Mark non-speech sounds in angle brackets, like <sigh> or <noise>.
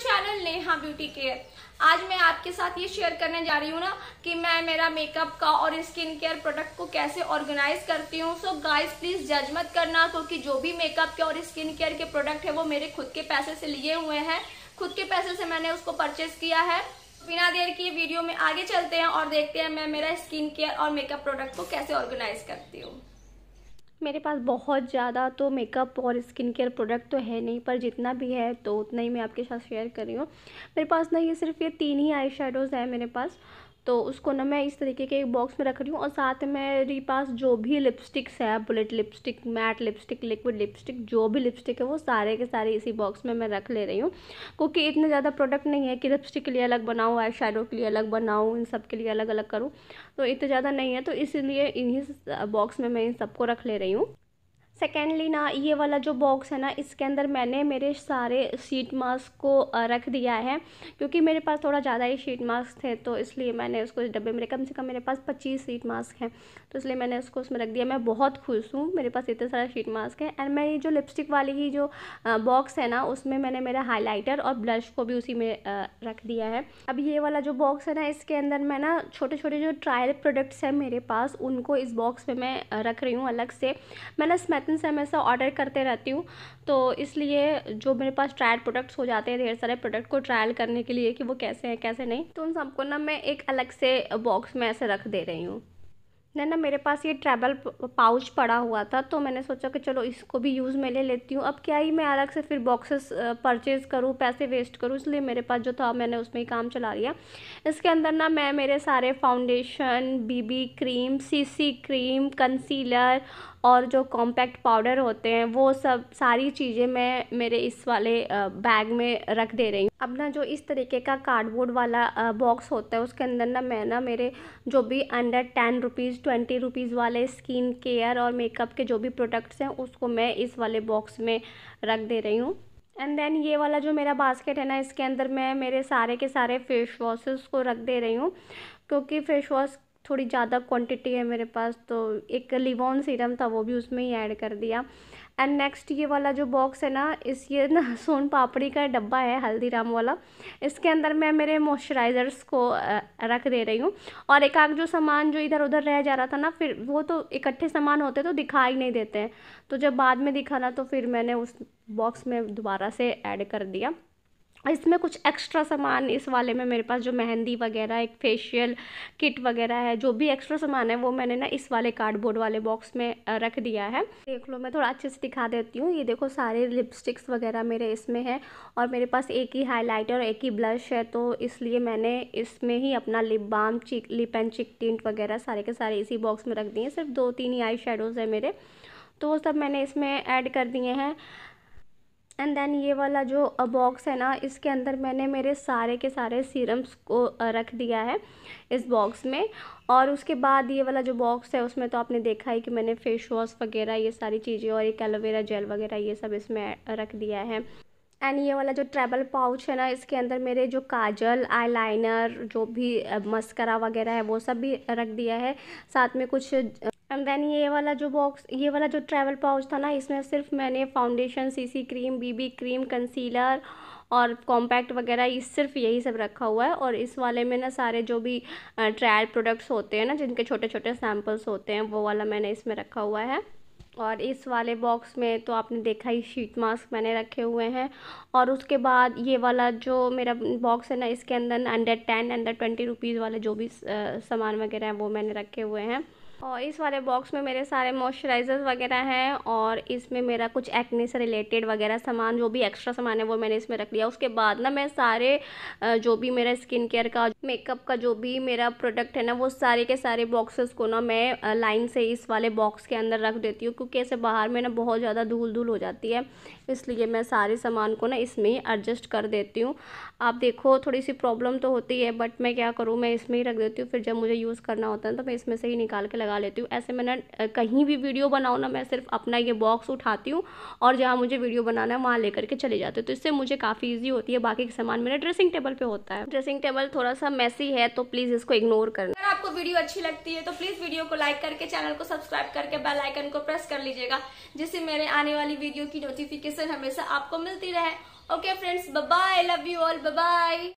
channel Neha beauty care आज मैं आपके साथ ये शेयर करने जा रही हूँ ना कि मैं मेरा मेकअप का और स्किन केयर प्रोडक्ट को कैसे ऑर्गेनाइज करती हूँ सो गाइस प्लीज जज मत करना क्योंकि तो जो भी मेकअप के और स्किन केयर के प्रोडक्ट है वो मेरे खुद के पैसे से लिए हुए हैं खुद के पैसे से मैंने उसको परचेस किया है बिना देर की वीडियो में आगे चलते हैं और देखते हैं मैं मेरा स्किन केयर और मेकअप प्रोडक्ट को कैसे ऑर्गेनाइज करती हूँ मेरे पास बहुत ज़्यादा तो मेकअप और स्किन केयर प्रोडक्ट तो है नहीं पर जितना भी है तो उतना ही मैं आपके साथ शेयर कर रही हूँ मेरे पास ना ये सिर्फ ये तीन ही आई शेडोज़ हैं मेरे पास तो उसको ना मैं इस तरीके के एक बॉक्स में रख रही हूँ और साथ में मेरे पास जो भी लिपस्टिक्स है bullet lipstick matte lipstick liquid lipstick जो भी लिपस्टिक है वो सारे के सारे इसी बॉक्स में मैं रख ले रही हूँ क्योंकि इतने ज़्यादा प्रोडक्ट नहीं है कि लिपस्टिक के लिए अलग बनाऊँ आई शेडो के लिए अलग बनाऊँ इन सब के लिए अलग अलग करूँ तो इतने ज़्यादा नहीं है तो इसीलिए इन्हीं बॉक्स में मैं इन सबको रख ले रही हूँ सेकेंडली ना ये वाला जो बॉक्स है ना इसके अंदर मैंने मेरे सारे शीट मास्क को रख दिया है क्योंकि मेरे पास थोड़ा ज़्यादा ही शीट मास्क थे तो इसलिए मैंने उसको डब्बे में कम से कम मेरे पास पच्चीस शीट मास्क हैं तो इसलिए मैंने उसको उसमें रख दिया मैं बहुत खुश हूँ मेरे पास इतना सारा शीट मास्क है एंड मैं ये जो लिपस्टिक वाली ही जो बॉक्स है ना उसमें मैंने मेरा हाईलाइटर और ब्लश को भी उसी में रख दिया है अब ये वाला जो बॉक्स है ना इसके अंदर मैं ना छोटे छोटे जो ट्रायल प्रोडक्ट्स हैं मेरे पास उनको इस बॉक्स में मैं रख रही हूँ अलग से मैं ना स्मैथ दिन से ऐसा ऑर्डर करते रहती हूँ तो इसलिए जो मेरे पास ट्रायल प्रोडक्ट्स हो जाते हैं ढेर सारे प्रोडक्ट को ट्रायल करने के लिए कि वो कैसे हैं कैसे नहीं तो उन सबको ना मैं एक अलग से बॉक्स में ऐसे रख दे रही हूँ नहीं ना मेरे पास ये ट्रैवल पाउच पड़ा हुआ था तो मैंने सोचा कि चलो इसको भी यूज़ में ले लेती हूँ अब क्या ही मैं अलग से फिर बॉक्सेस परचेज़ करूँ पैसे वेस्ट करूँ इसलिए मेरे पास जो था मैंने उसमें ही काम चला लिया इसके अंदर ना मैं मेरे सारे foundation BB cream CC cream concealer और जो कॉम्पैक्ट पाउडर होते हैं वो सब सारी चीज़ें मैं मेरे इस वाले बैग में रख दे रही हूँ अब ना जो इस तरीके का कार्डबोर्ड वाला बॉक्स होता है उसके अंदर ना मैं ना मेरे जो भी under ten rupees twenty rupees वाले स्किन केयर और मेकअप के जो भी प्रोडक्ट्स हैं उसको मैं इस वाले बॉक्स में रख दे रही हूँ एंड देन ये वाला जो मेरा बास्केट है ना इसके अंदर मैं मेरे सारे के सारे फेस वॉशेस को रख दे रही हूँ क्योंकि फेस वॉश थोड़ी ज़्यादा क्वांटिटी है मेरे पास तो एक लिवॉन सीरम था वो भी उसमें ही ऐड कर दिया एंड नेक्स्ट ये वाला जो बॉक्स है ना इस ये ना <laughs> सोन पापड़ी का डब्बा है हल्दीराम वाला इसके अंदर मैं मेरे मॉइस्चराइज़र्स को रख दे रही हूँ और एक आग जो सामान जो इधर उधर रह जा रहा था ना फिर वो तो इकट्ठे सामान होते तो दिखाई नहीं देते हैं तो जब बाद में दिखाना तो फिर मैंने उस बॉक्स में दोबारा से ऐड कर दिया इसमें कुछ एक्स्ट्रा सामान इस वाले में मेरे पास जो मेहंदी वगैरह एक फेशियल किट वगैरह है जो भी एक्स्ट्रा सामान है वो मैंने ना इस वाले कार्डबोर्ड वाले बॉक्स में रख दिया है देख लो मैं थोड़ा अच्छे से दिखा देती हूँ ये देखो सारे लिपस्टिक्स वगैरह मेरे इसमें है और मेरे पास एक ही हाईलाइटर और एक ही ब्लश है तो इसलिए मैंने इसमें ही अपना lip balm cheek lip and cheek tint वगैरह सारे के सारे इसी बॉक्स में रख दिए सिर्फ दो तीन ही आई शेडोज़ हैं मेरे तो वो सब मैंने इसमें ऐड कर दिए हैं एंड देन ये वाला जो बॉक्स है ना इसके अंदर मैंने मेरे सारे के सारे सीरम्स को रख दिया है इस बॉक्स में और उसके बाद ये वाला जो बॉक्स है उसमें तो आपने देखा है कि मैंने फ़ेस वॉश वगैरह ये सारी चीज़ें और एक एलोवेरा जेल वगैरह ये सब इसमें रख दिया है एंड ये वाला जो ट्रैवल पाउच है ना इसके अंदर मेरे जो काजल आईलाइनर जो भी मस्करा वगैरह है वो सब भी रख दिया है साथ में कुछ एंड देन ये वाला जो बॉक्स ये वाला जो ट्रैवल पाउच था ना इसमें सिर्फ मैंने foundation CC cream BB cream concealer और कॉम्पैक्ट वगैरह इस सिर्फ यही सब रखा हुआ है और इस वाले में ना सारे जो भी ट्रायल प्रोडक्ट्स होते हैं ना जिनके छोटे छोटे सैम्पल्स होते हैं वो वाला मैंने इसमें रखा हुआ है और इस वाले बॉक्स में तो आपने देखा ही शीट मास्क मैंने रखे हुए हैं और उसके बाद ये वाला जो मेरा बॉक्स है ना इसके अंदर under ten under twenty rupees वाले जो भी सामान वगैरह हैं वो मैंने रखे हुए हैं और इस वाले बॉक्स में मेरे सारे मॉइस्चराइज़र्स वगैरह हैं और इसमें मेरा कुछ एक्ने से रिलेटेड वगैरह सामान जो भी एक्स्ट्रा सामान है वो मैंने इसमें रख लिया उसके बाद ना मैं सारे जो भी मेरा स्किन केयर का मेकअप का जो भी मेरा प्रोडक्ट है ना वो सारे के सारे बॉक्सेस को ना मैं लाइन से इस वाले बॉक्स के अंदर रख देती हूँ क्योंकि ऐसे बाहर में ना बहुत ज़्यादा धूल धूल हो जाती है इसलिए मैं सारे सामान को ना इसमें ही एडजस्ट कर देती हूँ आप देखो थोड़ी सी प्रॉब्लम तो होती है बट मैं क्या करूँ मैं इसमें ही रख देती हूँ फिर जब मुझे यूज़ करना होता है तो मैं इसमें से ही निकाल के लगा लेती हूँ ऐसे मैंने कहीं भी वीडियो बनाओ ना मैं सिर्फ अपना ये बॉक्स उठाती हूँ और जहाँ मुझे वीडियो बनाना है वहाँ लेकर के चले जाते तो इससे मुझे काफ़ी ईजी होती है बाकी सामान मेरे ड्रेसिंग टेबल पर होता है ड्रेसिंग टेबल थोड़ा सा मैसी है तो प्लीज़ इसको इग्नोर करना अगर आपको वीडियो अच्छी लगती है तो प्लीज़ वीडियो को लाइक करके चैनल को सब्सक्राइब करके बेलाइकन को प्रेस कर लीजिएगा जिससे मेरे आने वाली वीडियो की नोटिफिकेशन हमेशा आपको मिलती रहे okay friends bye love you all bye